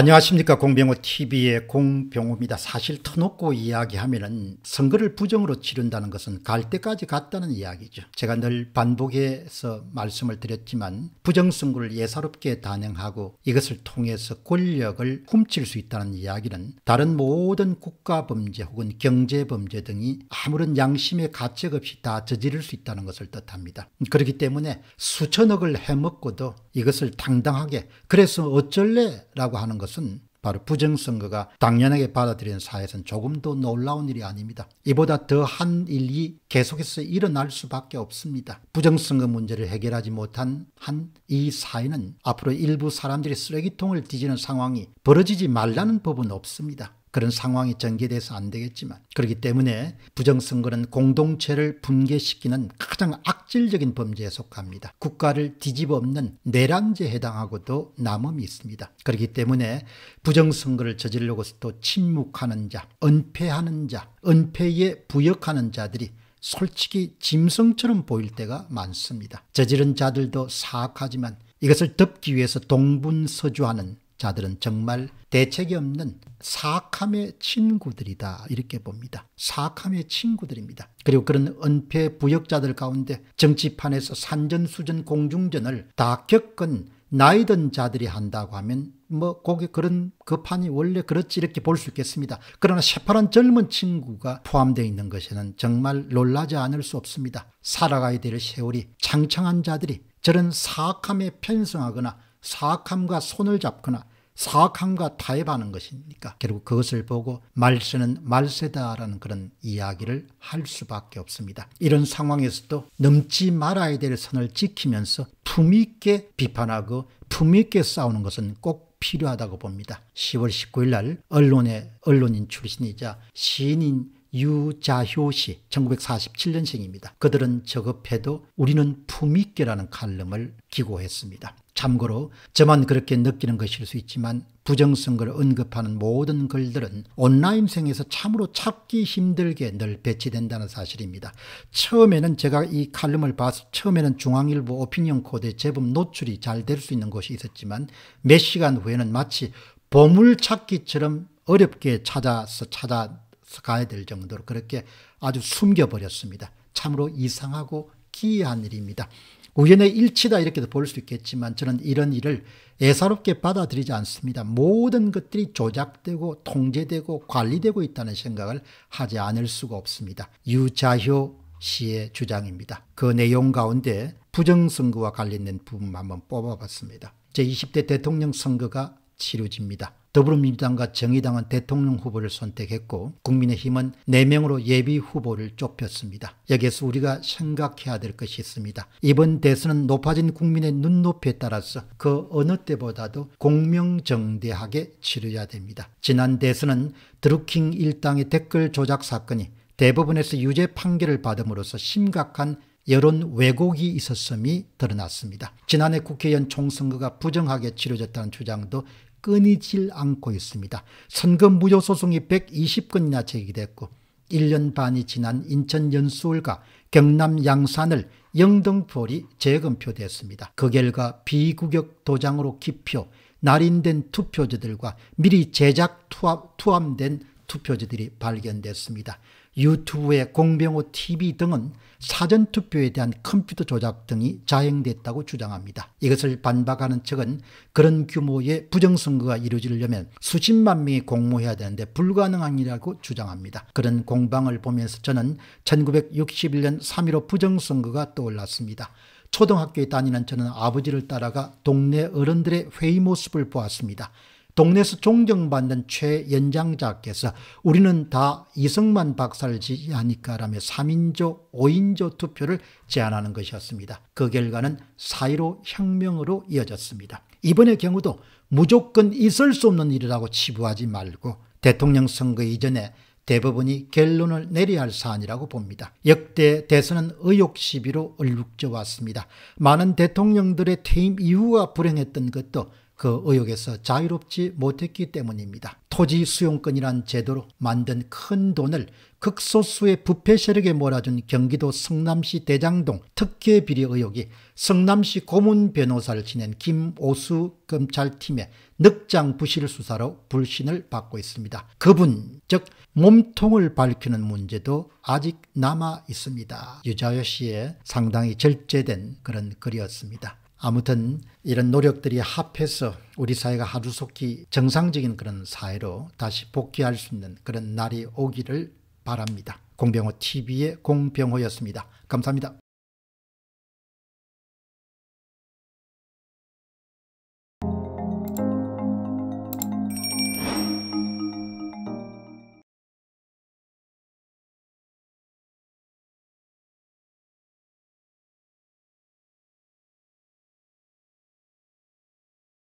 안녕하십니까 공병호 TV의 공병호입니다. 사실 터놓고 이야기하면은 선거를 부정으로 치른다는 것은 갈 때까지 갔다는 이야기죠. 제가 늘 반복해서 말씀을 드렸지만 부정선거를 예사롭게 단행하고 이것을 통해서 권력을 훔칠 수 있다는 이야기는 다른 모든 국가범죄 혹은 경제범죄 등이 아무런 양심의 가책 없이 다 저지를 수 있다는 것을 뜻합니다. 그렇기 때문에 수천억을 해먹고도 이것을 당당하게 그래서 어쩔래라고 하는 것 것은 바로 부정선거가 당연하게 받아들인 사회에서는 조금 더 놀라운 일이 아닙니다. 이보다 더한 일이 계속해서 일어날 수밖에 없습니다. 부정선거 문제를 해결하지 못한 한 이 사회는 앞으로 일부 사람들이 쓰레기통을 뒤지는 상황이 벌어지지 말라는 법은 없습니다. 그런 상황이 전개돼서 안 되겠지만 그렇기 때문에 부정선거는 공동체를 붕괴시키는 가장 악질적인 범죄에 속합니다. 국가를 뒤집어엎는 내란죄에 해당하고도 남음이 있습니다. 그렇기 때문에 부정선거를 저지르고 서또 침묵하는 자, 은폐하는 자, 은폐에 부역하는 자들이 솔직히 짐승처럼 보일 때가 많습니다. 저지른 자들도 사악하지만 이것을 덮기 위해서 동분서주하는 자들은 정말 대책이 없는 사악함의 친구들이다 이렇게 봅니다. 사악함의 친구들입니다. 그리고 그런 은폐 부역자들 가운데 정치판에서 산전수전 공중전을 다 겪은 나이든 자들이 한다고 하면 뭐 거기 그런 급 판이 원래 그렇지 이렇게 볼 수 있겠습니다. 그러나 새파란 젊은 친구가 포함되어 있는 것에는 정말 놀라지 않을 수 없습니다. 살아가야 될 세월이 창창한 자들이 저런 사악함에 편성하거나 사악함과 손을 잡거나 사악함과 타협하는 것이니까 결국 그것을 보고 말세는 말세다라는 그런 이야기를 할 수밖에 없습니다. 이런 상황에서도 넘지 말아야 될 선을 지키면서 품있게 비판하고 품있게 싸우는 것은 꼭 필요하다고 봅니다. 10월 19일 날 언론의 언론인 출신이자 시인인 유자효 씨 1947년생입니다. 그들은 저급해도 우리는 품있게라는 칼럼을 기고했습니다. 참고로 저만 그렇게 느끼는 것일 수 있지만 부정선거를 언급하는 모든 글들은 온라인생에서 참으로 찾기 힘들게 늘 배치된다는 사실입니다. 처음에는 제가 이 칼럼을 봐서 처음에는 중앙일보 오피니언 코드에 제법 노출이 잘 될 수 있는 곳이 있었지만 몇 시간 후에는 마치 보물찾기처럼 어렵게 찾아서 찾아 가야 될 정도로 그렇게 아주 숨겨버렸습니다. 참으로 이상하고 기이한 일입니다. 우연의 일치다 이렇게도 볼 수 있겠지만 저는 이런 일을 애사롭게 받아들이지 않습니다. 모든 것들이 조작되고 통제되고 관리되고 있다는 생각을 하지 않을 수가 없습니다. 유자효 씨의 주장입니다. 그 내용 가운데 부정선거와 관련된 부분 한번 뽑아봤습니다. 제20대 대통령 선거가 치루집니다 더불어민주당과 정의당은 대통령 후보를 선택했고 국민의힘은 4명으로 예비 후보를 좁혔습니다. 여기에서 우리가 생각해야 될 것이 있습니다. 이번 대선은 높아진 국민의 눈높이에 따라서 그 어느 때보다도 공명정대하게 치르야 됩니다. 지난 대선은 드루킹 일당의 댓글 조작 사건이 대법원에서 유죄 판결을 받음으로써 심각한 여론 왜곡이 있었음이 드러났습니다. 지난해 국회의원 총선거가 부정하게 치러졌다는 주장도 끊이질 않고 있습니다. 선거 무효 소송이 120건이나 제기됐고 1년 반이 지난 인천 연수울과 경남 양산을 영등포리 재검표됐습니다. 그 결과 비구격 도장으로 기표, 날인된 투표지들과 미리 제작 투합, 투함된 투표지들이 발견됐습니다. 유튜브의 공병호 TV 등은 사전투표에 대한 컴퓨터 조작 등이 자행됐다고 주장합니다. 이것을 반박하는 측은 그런 규모의 부정선거가 이루어지려면 수십만 명이 공모해야 되는데 불가능한 이라고 주장합니다. 그런 공방을 보면서 저는 1961년 3.15 부정선거가 떠올랐습니다. 초등학교에 다니는 저는 아버지를 따라가 동네 어른들의 회의 모습을 보았습니다. 동네에서 존경받는 최연장자께서 우리는 다 이승만 박사를 지지하니까라며 3인조, 5인조 투표를 제안하는 것이었습니다. 그 결과는 4.15 혁명으로 이어졌습니다. 이번의 경우도 무조건 있을 수 없는 일이라고 치부하지 말고 대통령 선거 이전에 대법원이 결론을 내려야 할 사안이라고 봅니다. 역대 대선은 의혹 시비로 얼룩져 왔습니다. 많은 대통령들의 퇴임 이후가 불행했던 것도 그 의혹에서 자유롭지 못했기 때문입니다. 토지 수용권이란 제도로 만든 큰 돈을 극소수의 부패 세력에 몰아준 경기도 성남시 대장동 특혜 비리 의혹이 성남시 고문 변호사를 지낸 김오수 검찰팀의 늑장 부실 수사로 불신을 받고 있습니다. 그분, 즉 몸통을 밝히는 문제도 아직 남아 있습니다. 유자여 씨의 상당히 절제된 그런 글이었습니다. 아무튼 이런 노력들이 합해서 우리 사회가 하루속히 정상적인 그런 사회로 다시 복귀할 수 있는 그런 날이 오기를 바랍니다. 공병호 TV의 공병호였습니다. 감사합니다.